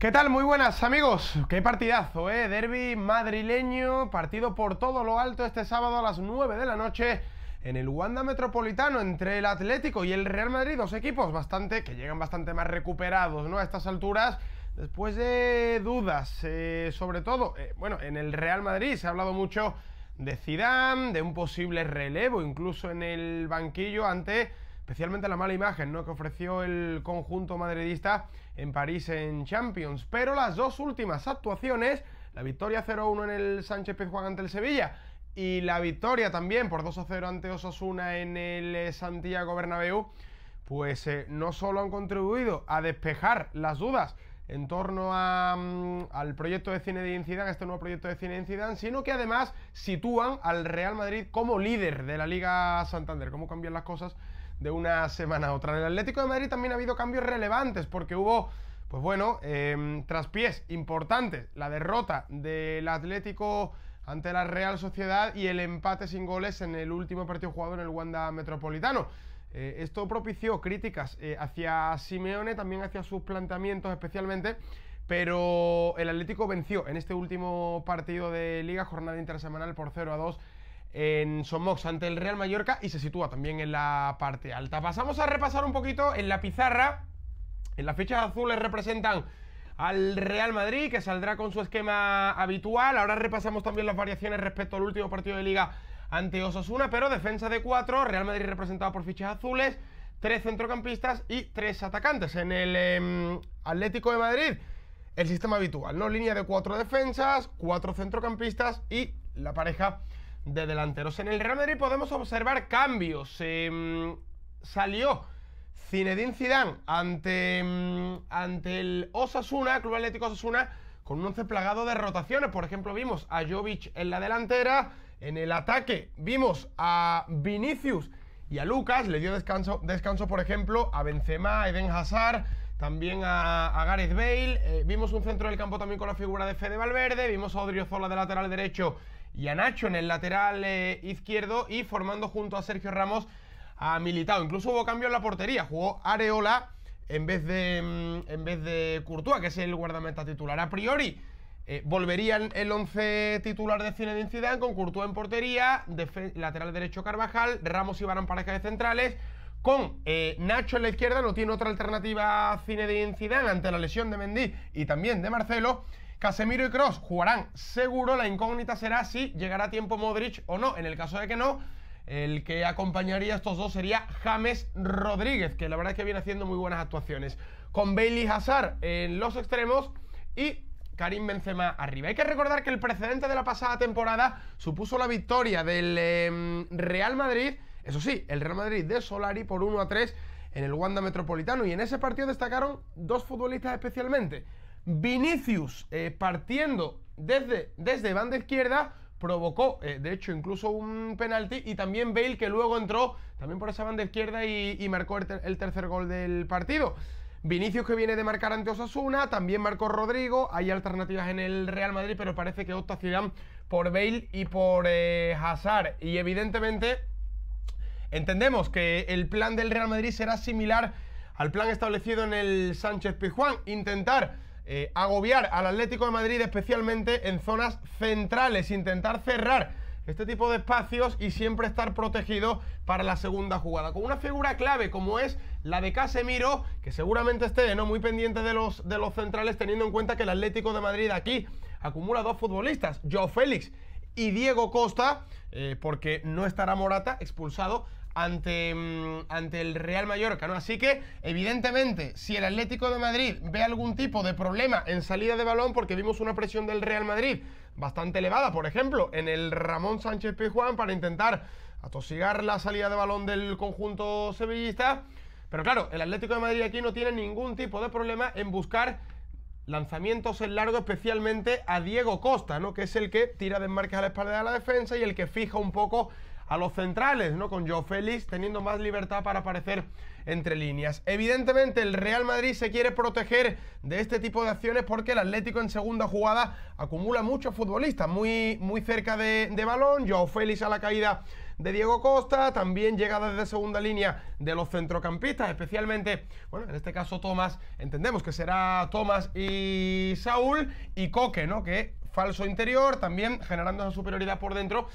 ¿Qué tal? Muy buenas amigos, qué partidazo, ¿eh? Derby madrileño, partido por todo lo alto este sábado a las 9 de la noche en el Wanda Metropolitano entre el Atlético y el Real Madrid, dos equipos bastante que llegan bastante más recuperados, ¿no? A estas alturas, después de dudas, eh, sobre todo, eh, bueno, en el Real Madrid se ha hablado mucho de Zidane, de un posible relevo incluso en el banquillo ante especialmente la mala imagen ¿no? que ofreció el conjunto madridista en París en Champions. Pero las dos últimas actuaciones, la victoria 0-1 en el Sánchez Pizjuán ante el Sevilla y la victoria también por 2-0 ante Osasuna en el eh, Santiago Bernabéu, pues eh, no solo han contribuido a despejar las dudas en torno mm, al proyecto de Cine de Zidane, este nuevo proyecto de Cine de Zidane, sino que además sitúan al Real Madrid como líder de la Liga Santander. ¿Cómo cambian las cosas de una semana a otra. En el Atlético de Madrid también ha habido cambios relevantes porque hubo, pues bueno, eh, traspiés importantes. La derrota del Atlético ante la Real Sociedad y el empate sin goles en el último partido jugado en el Wanda Metropolitano. Eh, esto propició críticas eh, hacia Simeone, también hacia sus planteamientos especialmente, pero el Atlético venció en este último partido de liga, jornada intersemanal por 0 a 2 en Somox ante el Real Mallorca y se sitúa también en la parte alta. Pasamos a repasar un poquito en la pizarra. En las fichas azules representan al Real Madrid, que saldrá con su esquema habitual. Ahora repasamos también las variaciones respecto al último partido de liga ante Osasuna, pero defensa de 4, Real Madrid representado por fichas azules, tres centrocampistas y tres atacantes. En el em, Atlético de Madrid, el sistema habitual, ¿no? Línea de cuatro defensas, cuatro centrocampistas y la pareja de delanteros. En el Real Madrid podemos observar cambios. Em, salió Zinedine Zidane ante, em, ante el Osasuna, Club Atlético Osasuna, con un once plagado de rotaciones. Por ejemplo, vimos a Jovic en la delantera, en el ataque vimos a Vinicius y a Lucas, le dio descanso, descanso por ejemplo, a Benzema, a Eden Hazard, también a, Gareth Bale. Eh, vimos un centro del campo también con la figura de Fede Valverde, vimos a Zola de lateral derecho y a Nacho en el lateral eh, izquierdo y formando junto a Sergio Ramos a militado Incluso hubo cambio en la portería, jugó Areola en vez de, mm, en vez de Courtois, que es el guardameta titular. A priori, eh, volverían el 11 titular de Cine de Incidán con Courtois en portería, lateral derecho Carvajal, Ramos y Barán para de centrales. Con eh, Nacho en la izquierda no tiene otra alternativa Cine de Incidán ante la lesión de Mendy y también de Marcelo. Casemiro y Cross jugarán seguro. La incógnita será si llegará a tiempo Modric o no. En el caso de que no, el que acompañaría a estos dos sería James Rodríguez, que la verdad es que viene haciendo muy buenas actuaciones. Con Bailey Hazard en los extremos y Karim Benzema arriba. Hay que recordar que el precedente de la pasada temporada supuso la victoria del em, Real Madrid, eso sí, el Real Madrid de Solari por 1 a 3 en el Wanda Metropolitano y en ese partido destacaron dos futbolistas especialmente, Vinicius eh, partiendo desde, desde banda izquierda provocó, eh, de hecho, incluso un penalti. Y también Bale, que luego entró también por esa banda izquierda y, marcó el, tercer gol del partido. Vinicius que viene de marcar ante Osasuna, también marcó Rodrigo, hay alternativas en el Real Madrid, pero parece que opta Zidane por Bale y por eh, Hazard. Y evidentemente entendemos que el plan del Real Madrid será similar al plan establecido en el Sánchez-Pizjuán, intentar eh, agobiar al Atlético de Madrid, especialmente en zonas centrales, intentar cerrar este tipo de espacios y siempre estar protegido para la segunda jugada. Con una figura clave como es la de Casemiro, que seguramente esté ¿no? muy pendiente de los, de los centrales, teniendo en cuenta que el Atlético de Madrid aquí acumula dos futbolistas, Joe Félix y Diego Costa, eh, porque no estará Morata expulsado ante, mm, ante el Real Mallorca, ¿no? Así que, evidentemente, si el Atlético de Madrid ve algún tipo de problema en salida de balón, porque vimos una presión del Real Madrid bastante elevada, por ejemplo, en el Ramón Sánchez Pizjuán para intentar atosigar la salida de balón del conjunto sevillista. Pero claro, el Atlético de Madrid aquí no tiene ningún tipo de problema en buscar lanzamientos en largo, especialmente a Diego Costa, ¿no? Que es el que tira desmarques a la espalda de la defensa y el que fija un poco a los centrales, ¿no? Con Joe Félix teniendo más libertad para aparecer entre líneas. Evidentemente el Real Madrid se quiere proteger de este tipo de acciones porque el Atlético en segunda jugada acumula muchos futbolistas muy, muy cerca de, balón. Joe Félix a la caída de Diego Costa, también llega desde segunda línea de los centrocampistas, especialmente, bueno, en este caso Tomás, entendemos que será Tomás y Saúl y Coque, ¿no? Que falso interior, también generando esa superioridad por dentro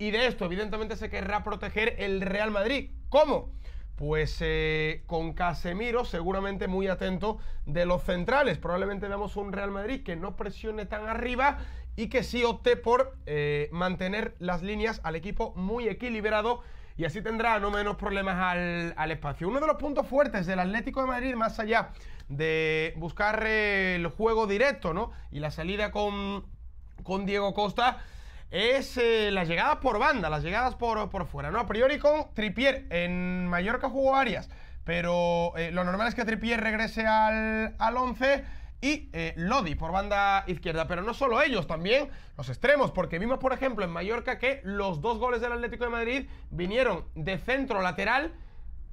y de esto, evidentemente, se querrá proteger el Real Madrid. ¿Cómo? Pues eh, con Casemiro seguramente muy atento de los centrales. Probablemente veamos un Real Madrid que no presione tan arriba y que sí opte por eh, mantener las líneas al equipo muy equilibrado y así tendrá no menos problemas al, espacio. Uno de los puntos fuertes del Atlético de Madrid, más allá de buscar eh, el juego directo ¿no? y la salida con, con Diego Costa, es eh, la llegada por banda, las llegadas por, por fuera. ¿no? A priori con Tripier. En Mallorca jugó varias, pero eh, lo normal es que Tripier regrese al, al 11 y eh, Lodi por banda izquierda. Pero no solo ellos, también los extremos, porque vimos, por ejemplo, en Mallorca que los dos goles del Atlético de Madrid vinieron de centro lateral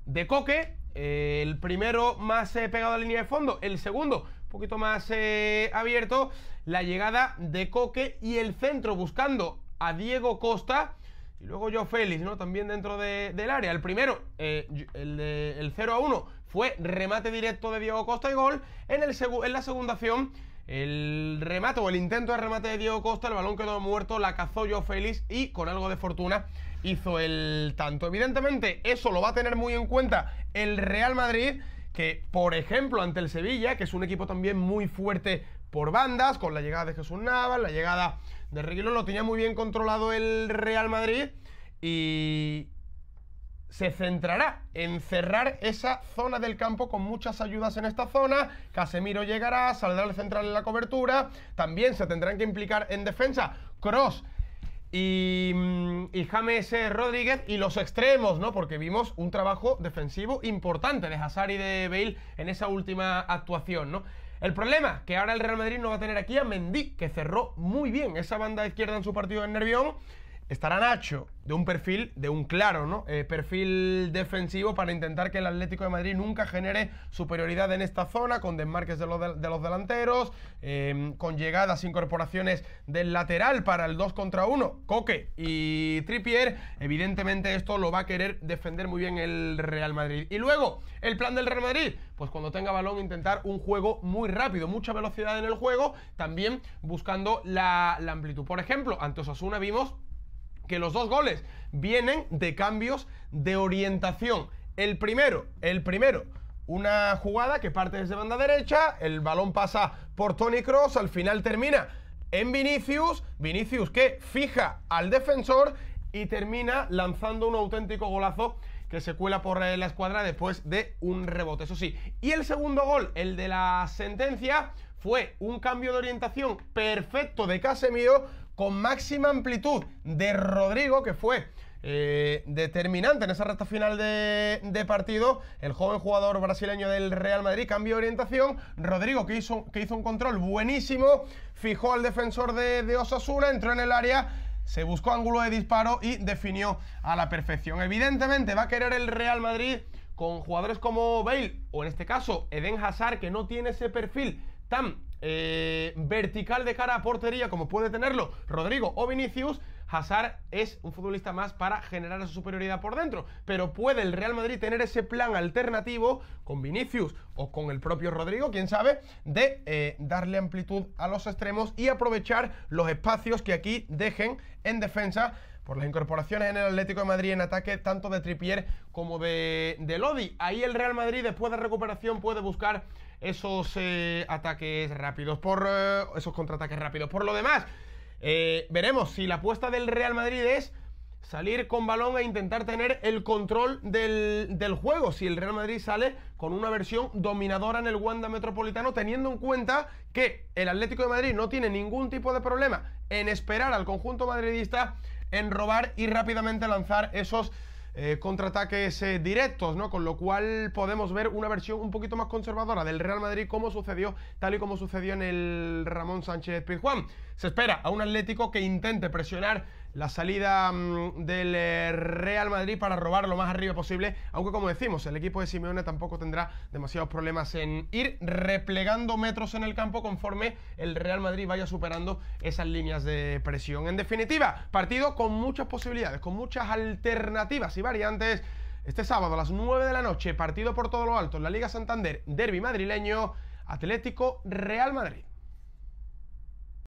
de Coque. el primero más pegado a la línea de fondo, el segundo un poquito más eh, abierto, la llegada de Coque y el centro buscando a Diego Costa. Y luego yo Félix, ¿no? También dentro del área. El primero, eh, el, 0 a 1, fue remate directo de Diego Costa y gol. En, el en la segunda acción, el remate o el intento de remate de Diego Costa, el balón quedó muerto, la cazó yo Félix y con algo de fortuna hizo el tanto. Evidentemente, eso lo va a tener muy en cuenta el Real Madrid que, por ejemplo, ante el Sevilla, que es un equipo también muy fuerte por bandas, con la llegada de Jesús Navas, la llegada de Reguilón, lo tenía muy bien controlado el Real Madrid y se centrará en cerrar esa zona del campo con muchas ayudas en esta zona. Casemiro llegará, saldrá el central en la cobertura, también se tendrán que implicar en defensa. Cross y, mm, y James Rodríguez y los extremos, ¿no? Porque vimos un trabajo defensivo importante de Hazard y de Bale en esa última actuación, ¿no? El problema, que ahora el Real Madrid no va a tener aquí a Mendy, que cerró muy bien esa banda izquierda en su partido en Nervión estará Nacho, de un perfil, de un claro, ¿no? Eh, perfil defensivo para intentar que el Atlético de Madrid nunca genere superioridad en esta zona, con desmarques de los, delanteros, em, con llegadas, incorporaciones del lateral para el 2 contra 1, Coque y Trippier. Evidentemente esto lo va a querer defender muy bien el Real Madrid. Y luego, el plan del Real Madrid, pues cuando tenga balón intentar un juego muy rápido, mucha velocidad en el juego, también buscando la, la amplitud. Por ejemplo, ante Osasuna vimos que los dos goles vienen de cambios de orientación. El primero, el primero, una jugada que parte desde banda derecha, el balón pasa por Tony Cross, al final termina en Vinicius, Vinicius que fija al defensor y termina lanzando un auténtico golazo que se cuela por la escuadra después de un rebote, eso sí. Y el segundo gol, el de la sentencia, fue un cambio de orientación perfecto de Casemiro con máxima amplitud de Rodrigo, que fue eh, determinante en esa recta final de, partido. El joven jugador brasileño del Real Madrid cambió de orientación. Rodrigo, que hizo, que hizo un control buenísimo, fijó al defensor de, de Osasuna, entró en el área se buscó ángulo de disparo y definió a la perfección. Evidentemente va a querer el Real Madrid con jugadores como Bale o en este caso Eden Hazard que no tiene ese perfil tan eh, vertical de cara a portería como puede tenerlo Rodrigo o Vinicius, Hazard es un futbolista más para generar su superioridad por dentro. Pero puede el Real Madrid tener ese plan alternativo con Vinicius o con el propio Rodrigo, quién sabe, de eh, darle amplitud a los extremos y aprovechar los espacios que aquí dejen en defensa por las incorporaciones en el Atlético de Madrid en ataque tanto de Tripier como de, Lodi. Ahí el Real Madrid después de recuperación puede buscar esos eh, ataques rápidos, por eh, esos contraataques rápidos. Por lo demás, eh, veremos si la apuesta del Real Madrid es salir con balón e intentar tener el control del, del, juego. Si el Real Madrid sale con una versión dominadora en el Wanda Metropolitano, teniendo en cuenta que el Atlético de Madrid no tiene ningún tipo de problema en esperar al conjunto madridista en robar y rápidamente lanzar esos eh, contraataques eh, directos, ¿no? Con lo cual podemos ver una versión un poquito más conservadora del Real Madrid, como sucedió, tal y como sucedió en el Ramón Sánchez Pizjuán. Se espera a un Atlético que intente presionar la salida mm, del eh, Real Madrid para robar lo más arriba posible, aunque como decimos, el equipo de Simeone tampoco tendrá demasiados problemas en ir replegando metros en el campo conforme el Real Madrid vaya superando esas líneas de presión. En definitiva, partido con muchas posibilidades, con muchas alternativas y variantes. Este sábado a las 9 de la noche, partido por todo lo alto la Liga Santander, Derby madrileño, Atlético Real Madrid.